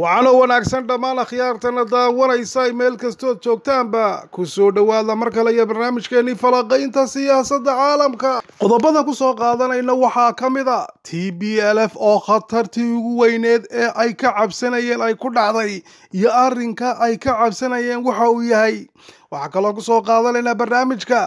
waxaanoo wanaagsan dhammaan akhyaartana daawanaysa ay meel kastood joogtaanba ku soo dhowaada mar kale iyo barnaamijkeennii falanqaynta siyaasadda caalamka qodobada ku soo qaadanayna waxaa ka mid a t b l f oo khatartii ugu weyneed ee ay ka cabsanayeen ay ku dhacday iyo arrinka ay ka cabsanayeen waxa uu yahay waxaa kaloo kusoo qaadanaynaa barnaamijka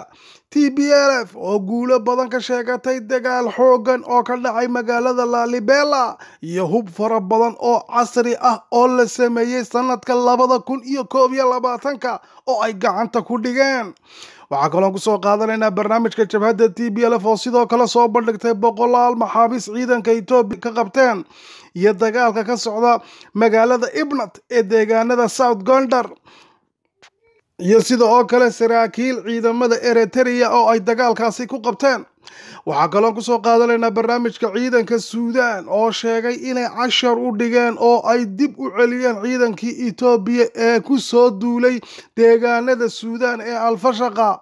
t b l f oo guulo badan ka sheegatay dagaal xoogan oo ka dhacay magaalada laalibela iyo hub fara badan oo casri ah oo la sameeyey sanadka labada kun iyo koob iyo labaatanka oo ay gacanta ku dhigeen waxaa kaloon kusoo qaadanaynaa barnaamijka jabhadda t b l f oo sidoo kale soo bandhigtay boqolaal maxaabiis ciidanka etoobiya ka qabteen iyo dagaalka ka socda magaalada ibnat ee deegaanada south gondar iyo sida oo kale saraakiil ciidamada eritereya oo ay dagaalkaasi ku qabteen waxaa kaloon kusoo qaadanaynaa barnaamijka ciidanka suudaan oo sheegay inay cashar u dhigeen oo ay dib u celiyeen ciidankii etoobiya ee kusoo duulay deegaanada suudaan ee alfashaqa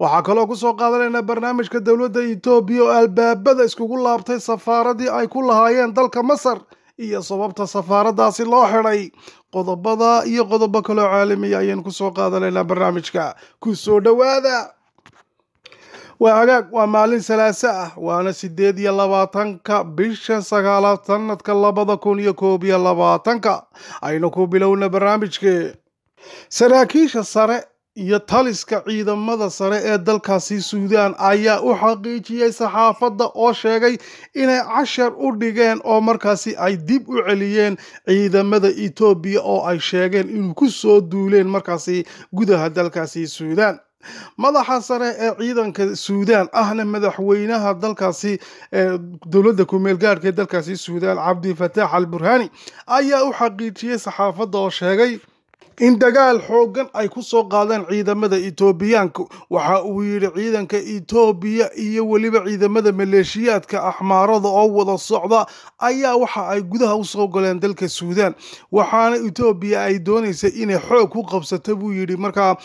waxaa kaloo kusoo qaadanaynaa barnaamijka dowladda etoobiya oo albaabada iskugu laabtay safaaraddii ay ku lahaayeen dalka masar iyo sababta safaaraddaasi loo xidhay qodobada iyo qodobo kaloo caalamiya ah ayaynu kusoo qaadanaynaa barnaamijka ku soo dhowaada waa hagaag waa maalin salaase ah waana siddeed iyo labaatanka bisha sagaalaad sannadka labada kun iyo koob iyo labaatanka aynu ku bilowna barnaamijkii saraakiisha sare iyo taliska ciidamada sare ee dalkaasi suudaan ayaa u xaqiijiyey saxaafadda oo sheegay inay cashar u dhigeen oo markaasi ay dib u celiyeen ciidamada etoobiya oo ay sheegeen inuu ku soo duuleen markaasi gudaha dalkaasi suudaan madaxa sare ee ciidanka suudaan ahna madaxweynaha dalkaasi ee dowladda kumeel gaadhka ee dalkaasi suudaan cabdifataax al burhaani ayaa u xaqiijiyey saxaafadda oo sheegay in dagaal xooggan ay ku soo qaadeen ciidamada itoobiyaanka waxa uu yidhi ciidanka itoobiya iyo weliba ciidamada maleeshiyaadka axmaarada oo wada socda ayaa waxa ay gudaha usoo galeen dalka suudaan waxaana itoobiya ay doonaysa inay xoog ku qabsata buu yidhi markaa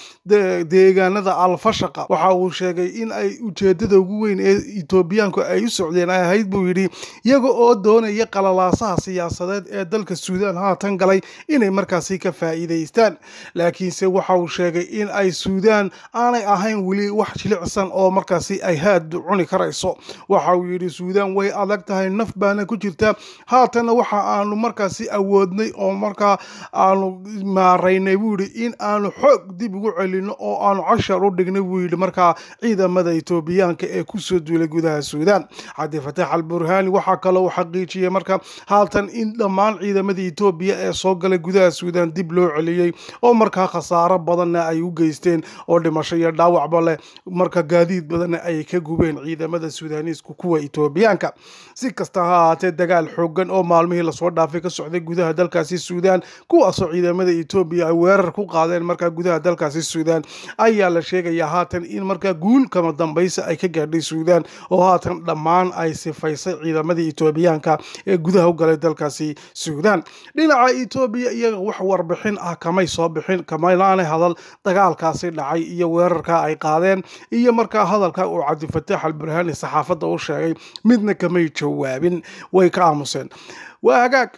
deegaanada alfashaqa waxa uu sheegay in ay ujeedada ugu weyn ee itoobiyaanku ay u socdeen ay ahayd buu yidhi iyaga oo doonaya qalalaasaha siyaasadeed ee dalka suudaan haatan galay inay markaasi ka faa'iidaystaan haystaan laakiinse waxa uu sheegay in ay suudaan aanay ahayn weli wax jilicsan oo markaasi ay haad cuni karayso waxa uu yidhi suudaan way adag tahay naf baana ku jirta haatana waxa aanu markaasi awoodnay oo markaa aanu maaraynay buu yidhi in aanu xoog dib ugu celinno oo aanu cashar u dhignay buu yidhi markaa ciidamada etoobiyaanka ee kusoo duulay gudaha suudaan cabdi fataax waxaa kaloo xaqiijiyey marka haatan in dhammaan ciidamadii etoobiya ee soo galay gudaha suudaan dib loo celiyey oo markaa khasaaro badanna ay u geysteen oo dhimasho iyo dhaawacba leh marka gaadiid badanna ay ka gubeen ciidamada sudaaniisku kuwa etoobiyaanka si kasta ha ahaatee dagaal xoogan oo maalmihii lasoo dhaafay ka socday gudaha dalkaasi suudaan kuwaasoo ciidamada etoobiya ay weerar ku qaadeen markaa gudaha dalkaasi suudaan ayaa la sheegayaa haatan in markaa guul kama dambaysa ay ka gaadhay suudaan oo haatan dhammaan ay sifaysay ciidamada etoobiyaanka ee gudaha u galay dalkaasi suudaan dhinaca etoobiya iyaga wax warbixin ah kama kamay soo bixin kamalaane hadal dagaalkaasi dhacay iyo weerarka ay qaadeen iyo markaa hadalka uu cabdifatax alburhaani saxaafadda u sheegay midna kamay jawaabin way ka aamuseen waa hagaag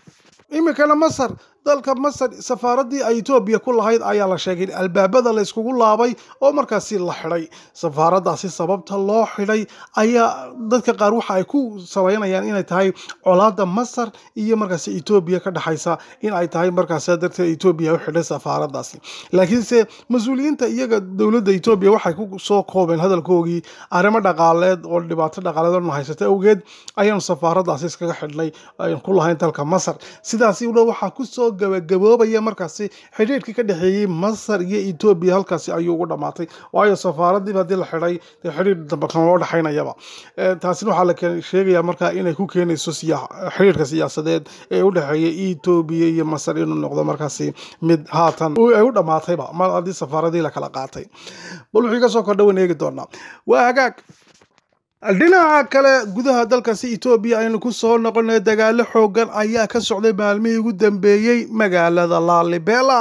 iminkana masar dalka masar safaaraddii ay etoobiya ku lahayd ayaa la sheegay in albaabada layskugu laabay oo markaasi la xidhay safaaraddaasi sababta loo xidhay ayaa dadka qaar waxa ay ku sabaynayaan inay tahay colaada masar iyo markaasi etoobiya ka dhexaysa in ay tahay markaas darteed etoobiya u xidhay safaaraddaasi laakiinse mas-uuliyiinta iyaga dowladda etoobiya waxay ku soo koobeen hadalkoogii arrimo dhaqaaleed oo dhibaato dhaqaaleed ona haysata awgeed ayaanu safaaraddaasi iskaga xidhnay ku lahayn dalka masar sidaasi waxaa kusoo gabagaboobaya markaasi xidhiirkii ka dhexeeyey masar iyo etoobiya halkaasi ayuu ugu dhammaatay waayo safaaradiiba haddii la xidhay dee xidhiidh dambartan loo dhexaynayaba eh, taasina waxaa la sheegayaa markaa inay ku keenayso xidhiidhka siyaasadeed ee u dhexeeya etoobiya iyo masar inuu noqdo markaasi mid haatan ay u dhammaatayba mar haddii safaaradii la kala qaatay bal wixii kasoo soo kordha waan eegi doonaa waa hagaag dhinaca kale gudaha dalkaasi etoobiya aynu ku soo noqonay dagaalo xooggan ayaa ka socday maalmihii ugu dambeeyey magaalada laalibela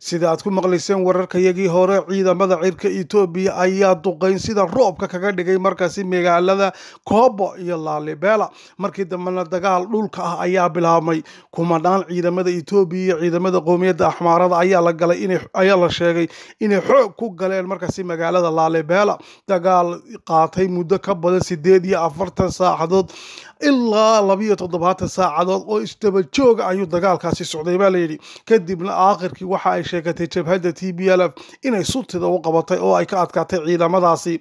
sida aad ku maqlayseen wararkayagii hore ciidamada cirka etoobiya ayaa duqeyn sida roobka kaga dhigay markaasi magaalada koobo iyo laalibela markii dambena dagaal dhulka ah ayaa bilaabmay kumanaan ciidamada etoobiya iyo ciidamada qowmiyadda axmaarada ayaa la galay inayaa la sheegay inay xoog ku galeen markaasi magaalada laalibela dagaal qaatay muddo ka badan sideed iyo afartan saacadood ilaa labiyo toddobaatan saacadood oo isdaba jooga ayuu dagaalkaasi socday baa layidhi kadibna aakhirkii waxa ay sheegatay jabhadda t b l f inay sutida u qabatay oo ay ka adkaatay ciidamadaasi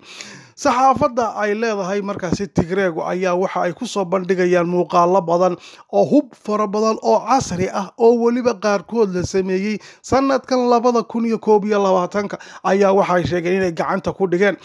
saxaafadda ay leedahay markaasi tigreegu ayaa waxa ay ku soo bandhigayaan muuqaalo badan oo hub fara badan oo casri ah oo weliba qaarkood la sameeyey sanadkan labada kun iyo koob iyo labaatanka ayaa waxaay sheegeen inay gacanta ku dhigeen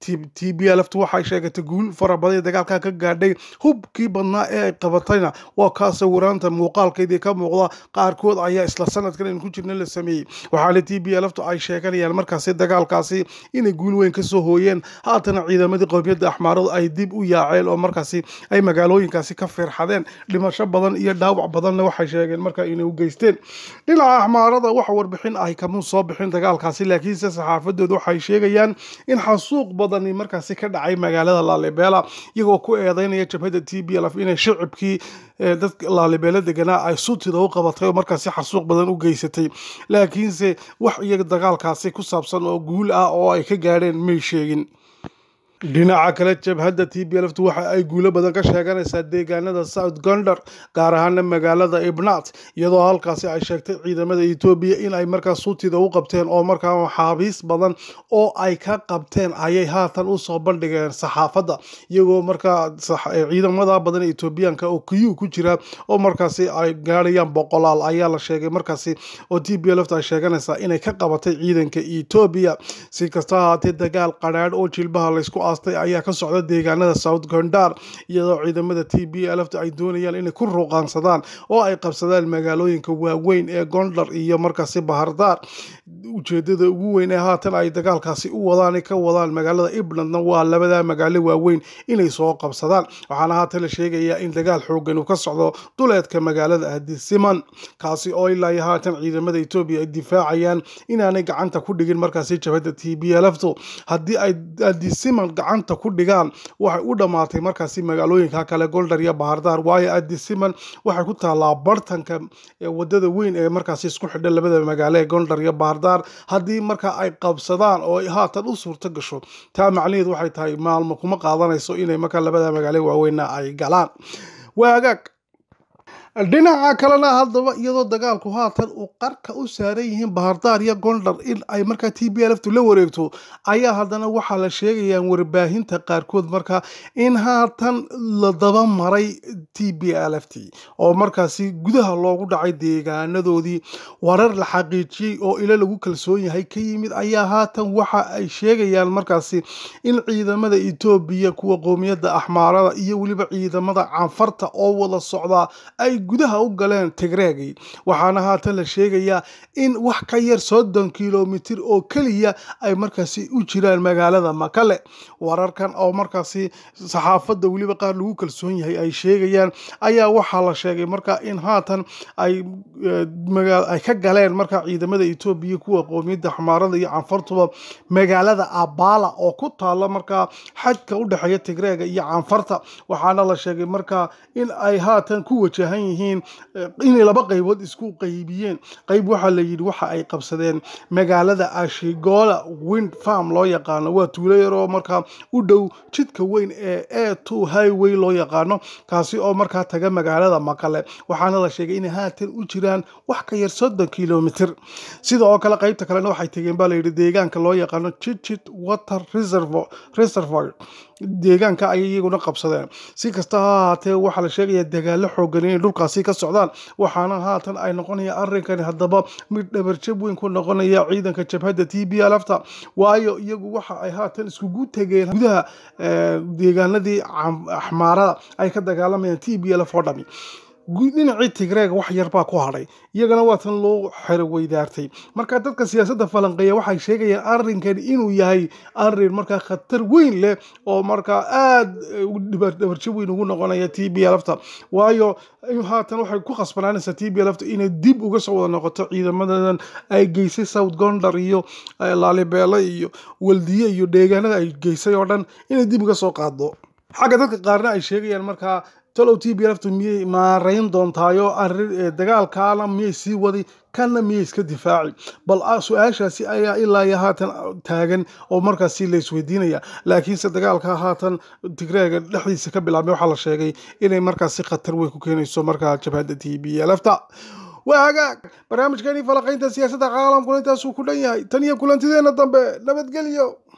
t b lft waxay sheegatay guul fara baday dagaalkaa ka gaadhay hubkii badnaa ee ay qabatayna waa kaa sawiraanta muuqaalkeedii ka muuqda qaarkood ayaa isla sanadkan aynu ku jirna la sameeyey waxaana t b lftu ay sheeganayaan markaasi dagaalkaasi inay guul weyn kasoo hooyeen haatana ciidamadii qowmiyadda axmaaradu ay dib u yaaceen oo markaasi ay magaalooyinkaasi ka firxadeen dhimasho badan iyo dhaawac badanna waxay sheegeen markaa inay u geysteen dhinaca axmaarada wax warbixin ahi kamu soo bixin dagaalkaasi laakiinse saxaafadoodu waxay sheegayaan in xasuuq badani markaasi ka dhacay magaalada laalibela iyagoo ku eedeynaya jabhadda t b lf inay shacibkii eh, dad laalibeela deganaa ay sutida u qabatay oo markaasi xarsuuq badan u geysatay laakiinse wax iyaga dagaalkaasi ku saabsan oo guul ah oo ay ka gaadheen may sheegin dhinaca kale jabhadda t b lftu waxa ay guulo badan ka sheeganaysaa deegaanada south gonder gaar ahaana magaalada ibnat iyadoo halkaasi ay sheegtay ciidamada etoobiya in ay markaas suutida u qabteen oo markaa maxaabiis badan oo ay ka qabteen ayay haatan usoo bandhigeen saxaafadda iyagoo markaa ciidamada badan etoobiyaanka oo kiyuu ku jira oo markaasi ay gaadhayaan boqolaal ayaa la sheegay markaasi oo t b lft ay sheeganaysaa inay ka qabatay ciidanka etoobiya si kasta ahaatee dagaal qadhaadh oo jilbaha laysku aastay ayaa ka socda deegaanada south gondar iyadoo ciidamada t b lfta ay doonayaan inay ku ruuqaansadaan oo ay qabsadaan magaalooyinka waaweyn ee gondar iyo markaasi bahardaar ujeedada ugu weyn ee haatan ay dagaalkaasi u wadaan ka wadaan magaalada iblandna waa labada magaalo waaweyn inay soo qabsadaan waxaana haatan la sheegayaa in dagaal xoogan uu ka socdo duleedka magaalada adisiman kaasi oo ilaa haatan ciidamada etoobiya ay difaacayaan inaanay gacanta ku dhigin markaasi jabhadda t b lftu haddii ay adisiman gacanta ku dhigaan waxay u dhammaatay markaasi magaalooyinka kale goldar iyo bahardaar waayo adisiman waxay ku taalaa bartanka wadada weyn ee markaasi isku xidha labada magaalo ee goldar iyo bahardaar haddii marka ay qabsadaan oo haatan u suurto gasho taa macnaheed waxay tahay maalmo kuma qaadanayso inay marka labada magaalo waaweyna ay galaan waagaag dhinaca kalena haddaba iyadoo dagaalku haatan uu qarka u saaran yihiin bahardaar iyo gondhar in ay markaa t b lftu la wareegto ayaa haddana waxaa la sheegayaan warbaahinta qaarkood markaa in haatan la daba maray t b l f t oo markaasi gudaha loogu dhacay deegaanadoodii warar la xaqiijiyey oo ilo lagu kalsoon yahay ka yimid ayaa haatan waxa ay sheegayaan markaasi in ciidamada etoobiya kuwa qoomiyadda axmaarada iyo weliba ciidamada canfarta oo wada socdaa ay gudaha u galeen tigreegii waxaana haatan la sheegayaa in wax ka yar soddon kilomitir oo keliya ay markaasi u jiraan magaalada makale wararkan oo markaasi saxaafadda weliba qaar lagu kalsoon yahay ay sheegayaan ayaa waxaa la sheegay marka in haatan ay eh, ka galeen marka ciidamada etoobiya kuwa qoomiyadda xamaarada iyo canfartuba magaalada abaala oo ku taalla markaa xadka u dhexeeya tigreega iyo canfarta waxaana la sheegay markaa in ay haatan ku wajahan yihiin eh, inay laba qaybood isku qaybiyeen qayb waxaa la yidhi waxa ay qabsadeen magaalada ashigola wind farm loo yaqaano waa tuulo yar markaa u dhow jidka weyn ee a two highway loo yaqaano kaasi oo markaa taga magaalada maqale waxaana la sheegay inay haatan u jiraan wax ka yar soddon kilomitr sida oo kale qaybta kalena waxay tegeen baa layidhi deegaanka loo yaqaano jijit water reservoir deegaanka ayay iyaguna qabsadeen si kasta ha ahaatee waxaa la sheegayaa dagaalo xoogan inay dhulkaasi ka socdaan waxaana haatan ay noqonaya arrinkani haddaba mid dhabarjab weyn ku noqonaya ciidanka jabhadda t b alfta waayo iyagu waxa ay haatan iskugu tegeen gudaha eh, deegaanadii axmaarada ay ka dagaalamayaan t b lf oo dhami dhinacii tigreega wax yar baa ku hadhay iyagana waa tan loo xero marka dadka siyaasadda falanqeeya waxay sheegayaan arrinkan inuu yahay arrin markaa khatar weyn leh oo markaa aada eh, dhabarjo weyn ugu noqonaya t b lfta waayo haatan waxay ku khasbanaanaysaa t b lfta inay dib uga soo wada noqoto ciidamadadan ay geysay south gondar iyo eh, laalibeele iyo waldiye iyo deegaanada ay geysay oo dhan inay dib uga soo qaado xagga dadka qaarna ay sheegayaan markaa talow t b laftu miyay maarayn doontaayo dagaalkaana miyay sii wadi kanna miyay iska difaaci bal ah, su-aashaasi ayaa ilaa iyo haatan taagan oo markaasi la isweydiinaya laakiinse dagaalka haatan tigreega dhexdiisa ka bilaabmay waxaa la sheegay inay markaasi khatar wey ku keenayso markaa jabhadda t b lfta waa hagaag barnaamijkeeni falaqaynta siyaasadda caalamkuna intaasuu ku dhan yahay tan iyo kulantideenna dambe nabadgelyo